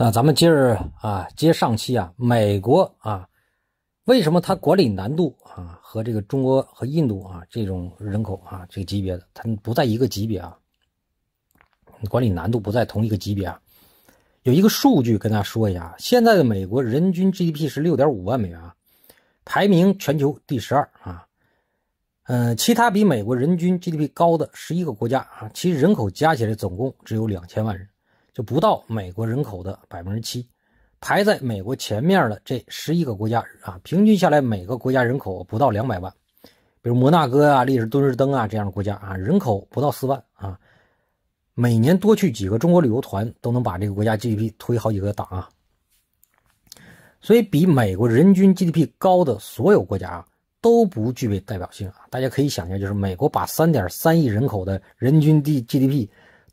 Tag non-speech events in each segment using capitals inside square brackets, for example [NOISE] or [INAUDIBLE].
那咱们接着啊，接上期啊，美国啊，为什么它管理难度啊，和这个中国和印度啊这种人口啊这个级别的，它不在一个级别啊，管理难度不在同一个级别啊。有一个数据跟大家说一下，现在的美国人均 GDP 是六点五万美元啊，排名全球第十二啊，嗯，其他比美国人均 GDP 高的十一个国家啊，其人口加起来总共只有两千万人。就不到美国人口的百分之七，排在美国前面的这十一个国家啊，平均下来每个国家人口不到两百万。比如摩纳哥啊、利士、顿日登啊这样的国家啊，人口不到四万啊，每年多去几个中国旅游团都能把这个国家 GDP 推好几个档啊。所以，比美国人均 GDP 高的所有国家啊，都不具备代表性啊。大家可以想象，就是美国把三点三亿人口的人均 G GDP。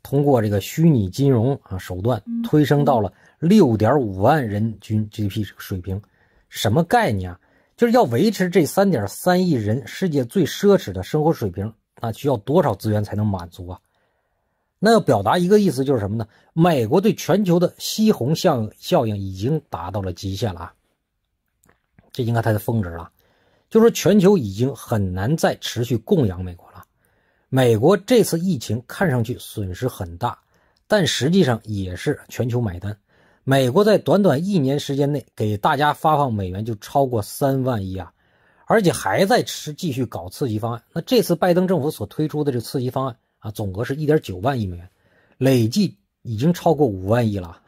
通过这个虚拟金融啊手段，推升到了六点五万人均 GDP 水平，什么概念啊？就是要维持这三点三亿人世界最奢侈的生活水平，那需要多少资源才能满足啊？那要表达一个意思就是什么呢？美国对全球的吸红效效应已经达到了极限了啊，这应该它的峰值了，就是全球已经很难再持续供养美国。美国这次疫情看上去损失很大，但实际上也是全球买单。美国在短短一年时间内给大家发放美元就超过三万亿啊，而且还在持继续搞刺激方案。那这次拜登政府所推出的这刺激方案啊，总额是一点九万亿美元，累计已经超过五万亿了。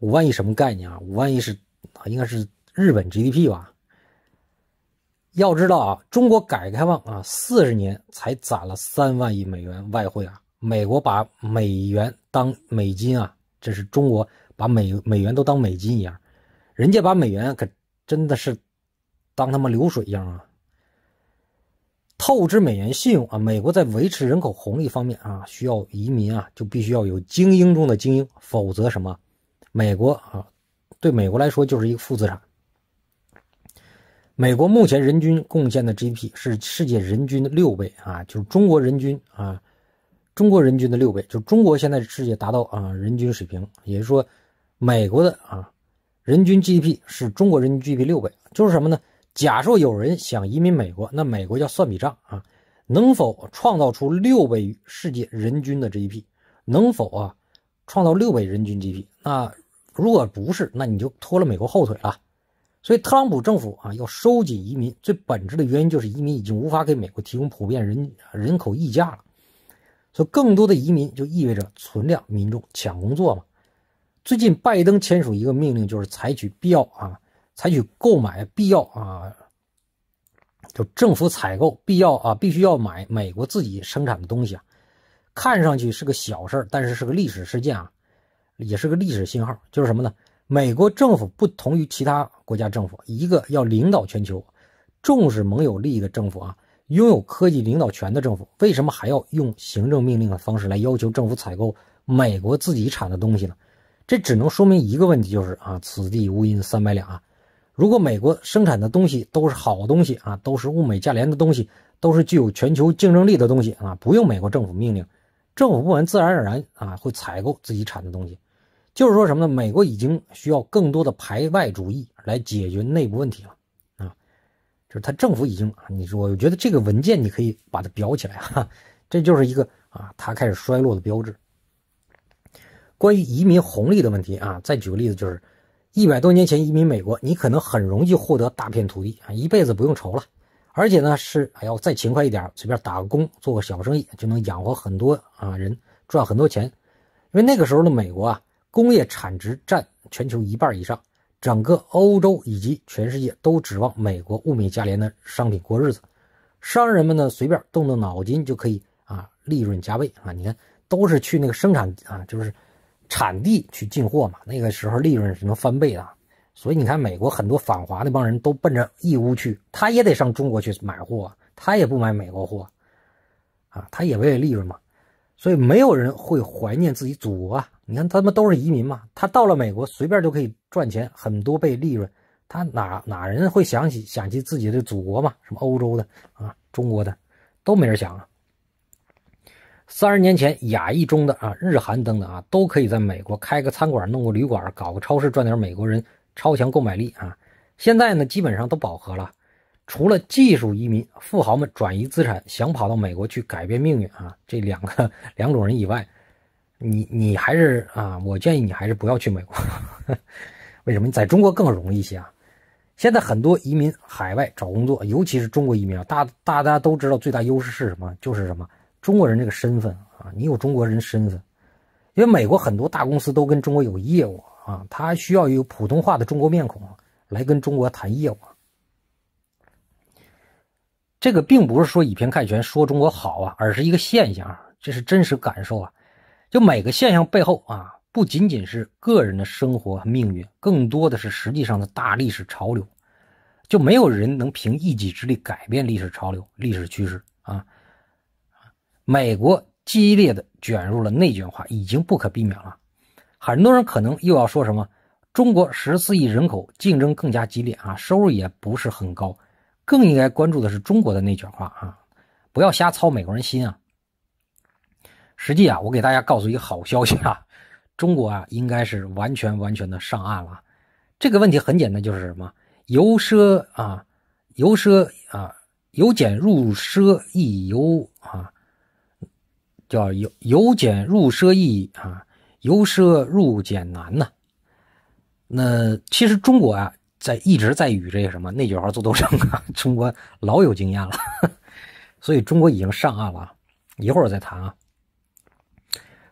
五万亿什么概念啊？五万亿是啊，应该是日本 GDP 吧。要知道啊，中国改革开放啊四十年才攒了三万亿美元外汇啊，美国把美元当美金啊，这是中国把美美元都当美金一样，人家把美元可真的是当他妈流水一样啊，透支美元信用啊，美国在维持人口红利方面啊，需要移民啊，就必须要有精英中的精英，否则什么，美国啊，对美国来说就是一个负资产。美国目前人均贡献的 GDP 是世界人均的六倍啊，就是中国人均啊，中国人均的六倍，就中国现在世界达到啊人均水平，也就是说，美国的啊人均 GDP 是中国人均 GDP 六倍，就是什么呢？假设有人想移民美国，那美国要算笔账啊，能否创造出六倍于世界人均的 GDP？能否啊创造六倍人均 GDP？那如果不是，那你就拖了美国后腿了。所以，特朗普政府啊，要收紧移民最本质的原因就是移民已经无法给美国提供普遍人人口溢价了。所以，更多的移民就意味着存量民众抢工作嘛。最近，拜登签署一个命令，就是采取必要啊，采取购买必要啊，就政府采购必要啊，必须要买美国自己生产的东西啊。看上去是个小事儿，但是是个历史事件啊，也是个历史信号。就是什么呢？美国政府不同于其他。国家政府一个要领导全球、重视盟友利益的政府啊，拥有科技领导权的政府，为什么还要用行政命令的方式来要求政府采购美国自己产的东西呢？这只能说明一个问题，就是啊，此地无银三百两啊。如果美国生产的东西都是好东西啊，都是物美价廉的东西，都是具有全球竞争力的东西啊，不用美国政府命令，政府部门自然而然啊会采购自己产的东西。就是说什么呢？美国已经需要更多的排外主义来解决内部问题了啊！就是他政府已经啊，你我觉得这个文件你可以把它裱起来啊，这就是一个啊，他开始衰落的标志。关于移民红利的问题啊，再举个例子，就是一百多年前移民美国，你可能很容易获得大片土地啊，一辈子不用愁了，而且呢是还要再勤快一点，随便打个工、做个小生意就能养活很多啊人，赚很多钱，因为那个时候的美国啊。工业产值占全球一半以上，整个欧洲以及全世界都指望美国物美价廉的商品过日子。商人们呢，随便动动脑筋就可以啊，利润加倍啊！你看，都是去那个生产啊，就是产地去进货嘛。那个时候利润是能翻倍的。所以你看，美国很多反华那帮人都奔着义乌去，他也得上中国去买货，他也不买美国货，啊，他也为了利润嘛。所以没有人会怀念自己祖国啊。你看，他们都是移民嘛，他到了美国随便就可以赚钱很多倍利润，他哪哪人会想起想起自己的祖国嘛？什么欧洲的啊、中国的，都没人想啊。三十年前，亚裔中的啊、日韩等等啊，都可以在美国开个餐馆、弄个旅馆、搞个超市赚点美国人超强购买力啊。现在呢，基本上都饱和了，除了技术移民、富豪们转移资产想跑到美国去改变命运啊，这两个两种人以外。你你还是啊，我建议你还是不要去美国。[LAUGHS] 为什么？你在中国更容易一些啊。现在很多移民海外找工作，尤其是中国移民，大大家都知道最大优势是什么？就是什么中国人这个身份啊。你有中国人身份，因为美国很多大公司都跟中国有业务啊，他需要有普通话的中国面孔来跟中国谈业务。这个并不是说以偏概全说中国好啊，而是一个现象，这是真实感受啊。就每个现象背后啊，不仅仅是个人的生活和命运，更多的是实际上的大历史潮流。就没有人能凭一己之力改变历史潮流、历史趋势啊。美国激烈的卷入了内卷化，已经不可避免了。很多人可能又要说什么：中国十四亿人口，竞争更加激烈啊，收入也不是很高，更应该关注的是中国的内卷化啊，不要瞎操美国人心啊。实际啊，我给大家告诉一个好消息啊，[LAUGHS] 中国啊应该是完全完全的上岸了。这个问题很简单，就是什么由奢啊，由奢啊，由俭入奢易，由啊，叫由由俭入奢易啊，由奢入俭难呐。那其实中国啊在一直在与这个什么内卷号做斗争啊，[LAUGHS] 中国老有经验了，[LAUGHS] 所以中国已经上岸了。一会儿我再谈啊。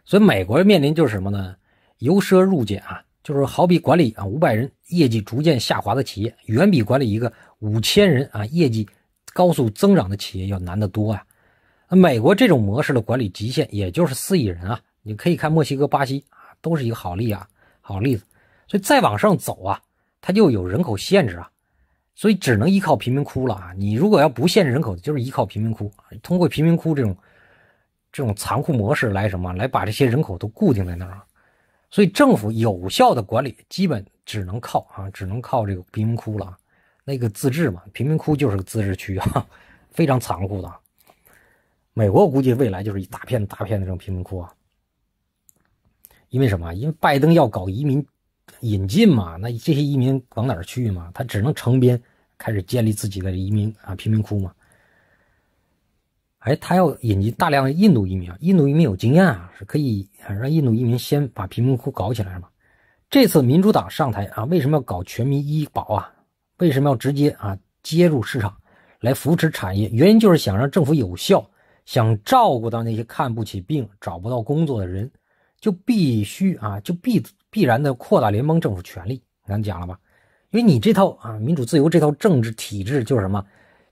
所以美国面临就是什么呢？由奢入俭啊，就是好比管理啊五百人业绩逐渐下滑的企业，远比管理一个五千人啊业绩高速增长的企业要难得多啊。那美国这种模式的管理极限也就是四亿人啊，你可以看墨西哥、巴西啊，都是一个好例啊，好例子。所以再往上走啊，它就有人口限制啊，所以只能依靠贫民窟了啊。你如果要不限制人口，就是依靠贫民窟，通过贫民窟这种。这种残酷模式来什么？来把这些人口都固定在那儿所以政府有效的管理基本只能靠啊，只能靠这个贫民窟了那个自治嘛，贫民窟就是个自治区啊，[LAUGHS] 非常残酷的。美国估计未来就是一大片大片的这种贫民窟啊。因为什么？因为拜登要搞移民引进嘛，那这些移民往哪儿去嘛？他只能城边开始建立自己的移民啊贫民窟嘛。哎，他要引进大量的印度移民啊！印度移民有经验啊，是可以让印度移民先把贫民窟搞起来嘛？这次民主党上台啊，为什么要搞全民医保啊？为什么要直接啊接入市场来扶持产业？原因就是想让政府有效，想照顾到那些看不起病、找不到工作的人，就必须啊，就必必然的扩大联邦政府权力。咱讲了吧，因为你这套啊民主自由这套政治体制就是什么，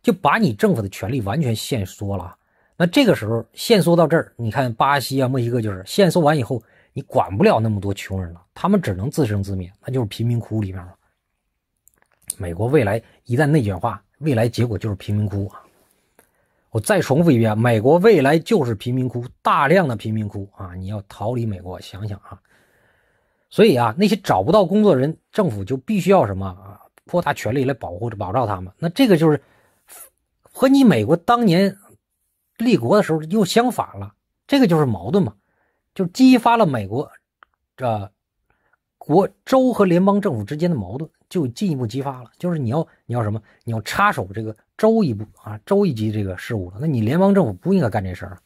就把你政府的权力完全限缩了。那这个时候限缩到这儿，你看巴西啊、墨西哥就是限缩完以后，你管不了那么多穷人了，他们只能自生自灭，那就是贫民窟里面了。美国未来一旦内卷化，未来结果就是贫民窟啊！我再重复一遍美国未来就是贫民窟，大量的贫民窟啊！你要逃离美国，想想啊！所以啊，那些找不到工作人，政府就必须要什么啊，扩大权力来保护、保障他们。那这个就是和你美国当年。立国的时候又相反了，这个就是矛盾嘛，就激发了美国这国州和联邦政府之间的矛盾，就进一步激发了，就是你要你要什么，你要插手这个州一步啊，州一级这个事务了，那你联邦政府不应该干这事儿。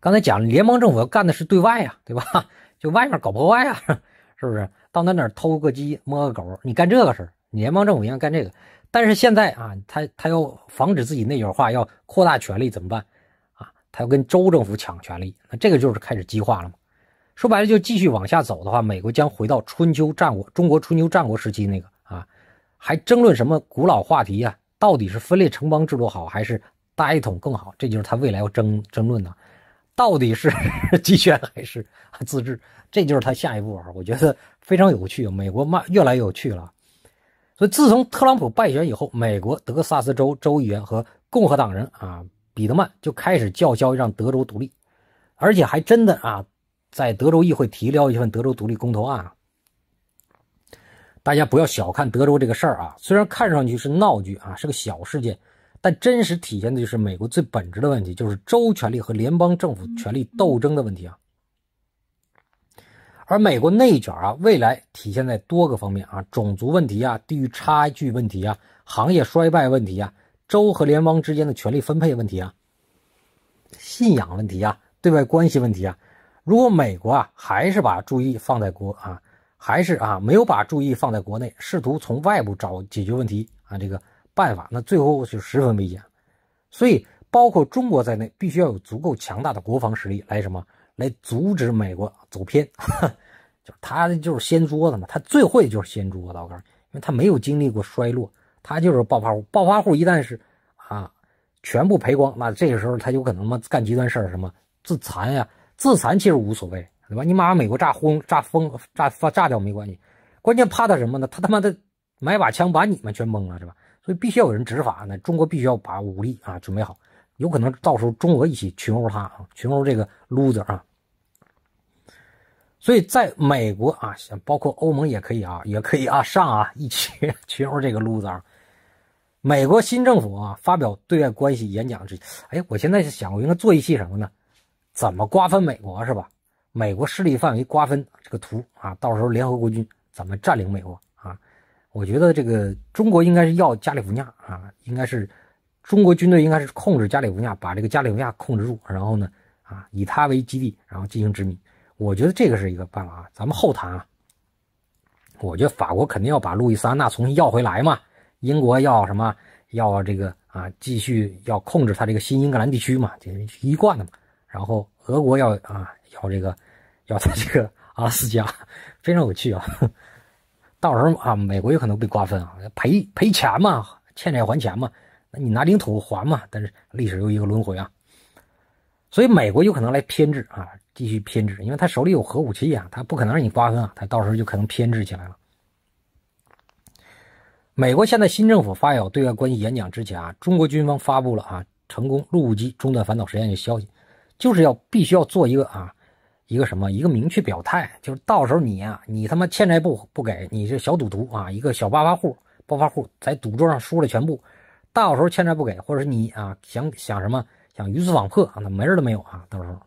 刚才讲，联邦政府要干的是对外呀，对吧？[LAUGHS] 就外面搞破坏呀，[LAUGHS] 是不是？到那哪儿偷个鸡摸个狗，你干这个事儿，你联邦政府应该干这个。但是现在啊，他他要防止自己内卷化，要扩大权力怎么办？啊，他要跟州政府抢权力，那这个就是开始激化了嘛。说白了，就继续往下走的话，美国将回到春秋战国，中国春秋战国时期那个啊，还争论什么古老话题呀？到底是分裂城邦制度好，还是大一统更好？这就是他未来要争争论的，到底是 [LAUGHS] 集权还是自治？这就是他下一步啊，我觉得非常有趣，美国慢越来越有趣了。所以，自从特朗普败选以后，美国德克萨斯州州议员和共和党人啊，彼得曼就开始叫嚣让德州独立，而且还真的啊，在德州议会提了一份德州独立公投案。大家不要小看德州这个事儿啊，虽然看上去是闹剧啊，是个小事件，但真实体现的就是美国最本质的问题，就是州权力和联邦政府权力斗争的问题啊。而美国内卷啊，未来体现在多个方面啊，种族问题啊，地域差距问题啊，行业衰败问题啊，州和联邦之间的权力分配问题啊，信仰问题啊，对外关系问题啊。如果美国啊，还是把注意放在国啊，还是啊没有把注意放在国内，试图从外部找解决问题啊这个办法，那最后就十分危险。所以，包括中国在内，必须要有足够强大的国防实力来什么？来阻止美国走偏，就是他就是掀桌子嘛。他最会就是掀桌子，我告诉你，因为他没有经历过衰落，他就是暴发户。暴发户一旦是啊，全部赔光，那这个时候他有可能嘛干极端事儿，什么自残呀。自残其实无所谓，对吧？你妈美国炸轰炸疯炸发炸掉没关系，关键怕他什么呢？他他妈的买把枪把你们全蒙了，对吧？所以必须有人执法呢。中国必须要把武力啊准备好，有可能到时候中俄一起群殴他啊，群殴这个 loser 啊。所以，在美国啊，想包括欧盟也可以啊，也可以啊，上啊，[LAUGHS] 一起群殴这个撸子啊。美国新政府啊发表对外关系演讲之，哎，我现在想，我应该做一期什么呢？怎么瓜分美国是吧？美国势力范围瓜分这个图啊，到时候联合国军怎么占领美国啊？我觉得这个中国应该是要加利福尼亚啊，应该是中国军队应该是控制加利福尼亚，把这个加利福尼亚控制住，然后呢，啊，以它为基地，然后进行殖民。我觉得这个是一个办法啊，咱们后谈啊。我觉得法国肯定要把路易斯安那重新要回来嘛，英国要什么要这个啊，继续要控制它这个新英格兰地区嘛，这一贯的嘛。然后俄国要啊要这个，要他这个阿拉斯加，非常有趣啊。到时候啊，美国有可能被瓜分啊，赔赔钱嘛，欠债还钱嘛，那你拿领土还嘛。但是历史又一个轮回啊，所以美国有可能来偏执啊。继续偏执，因为他手里有核武器啊，他不可能让你瓜分啊，他到时候就可能偏执起来了。美国现在新政府发表对外关系演讲之前啊，中国军方发布了啊成功陆基中端反导实验的消息，就是要必须要做一个啊一个什么一个明确表态，就是到时候你啊你他妈欠债不不给你这小赌徒啊一个小暴发户暴发户在赌桌上输了全部，到时候欠债不给，或者是你啊想想什么想鱼死网破，那门儿都没有啊，到时候。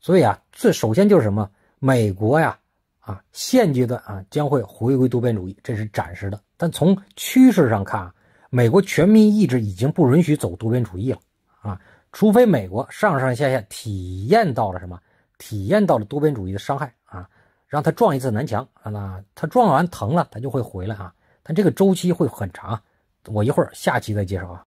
所以啊，这首先就是什么？美国呀，啊，现阶段啊，将会回归多边主义，这是暂时的。但从趋势上看啊，美国全民意志已经不允许走多边主义了啊，除非美国上上下下体验到了什么，体验到了多边主义的伤害啊，让他撞一次南墙啊，那他撞完疼了，他就会回来啊，但这个周期会很长，我一会儿下期再介绍啊。